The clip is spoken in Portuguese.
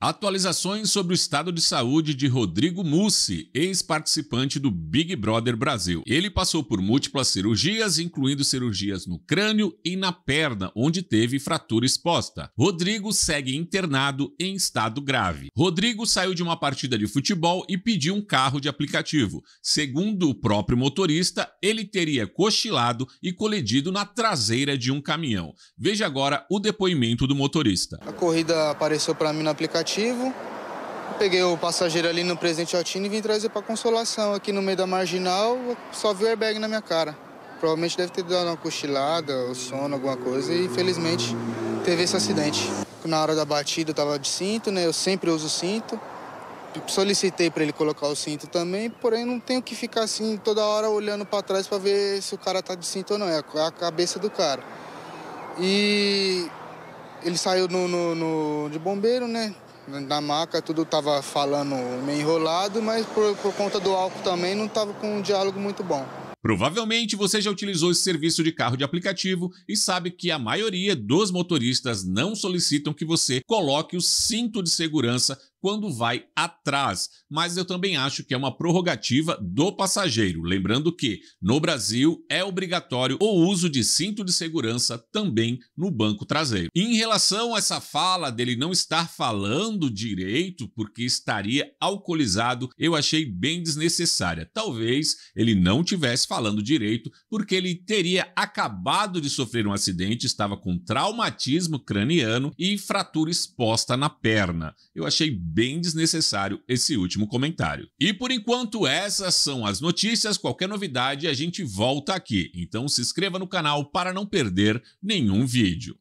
Atualizações sobre o estado de saúde de Rodrigo Mussi, ex-participante do Big Brother Brasil. Ele passou por múltiplas cirurgias, incluindo cirurgias no crânio e na perna, onde teve fratura exposta. Rodrigo segue internado em estado grave. Rodrigo saiu de uma partida de futebol e pediu um carro de aplicativo. Segundo o próprio motorista, ele teria cochilado e colidido na traseira de um caminhão. Veja agora o depoimento do motorista. A corrida apareceu para mim no aplicativo aplicativo, peguei o passageiro ali no presente Altino e vim trazer para Consolação. Aqui no meio da marginal, só vi o airbag na minha cara. Provavelmente deve ter dado uma cochilada, o sono, alguma coisa, e infelizmente teve esse acidente. Na hora da batida eu tava de cinto, né? Eu sempre uso cinto. Solicitei para ele colocar o cinto também, porém não tenho que ficar assim toda hora olhando para trás para ver se o cara tá de cinto ou não. É a cabeça do cara. E ele saiu no, no, no de bombeiro, né? na maca tudo tava falando meio enrolado, mas por, por conta do álcool também não tava com um diálogo muito bom. Provavelmente você já utilizou esse serviço de carro de aplicativo e sabe que a maioria dos motoristas não solicitam que você coloque o cinto de segurança quando vai atrás, mas eu também acho que é uma prorrogativa do passageiro. Lembrando que, no Brasil, é obrigatório o uso de cinto de segurança também no banco traseiro. Em relação a essa fala dele não estar falando direito porque estaria alcoolizado, eu achei bem desnecessária. Talvez ele não tivesse falando direito porque ele teria acabado de sofrer um acidente, estava com traumatismo craniano e fratura exposta na perna. Eu achei bem desnecessário esse último comentário. E por enquanto, essas são as notícias. Qualquer novidade, a gente volta aqui. Então se inscreva no canal para não perder nenhum vídeo.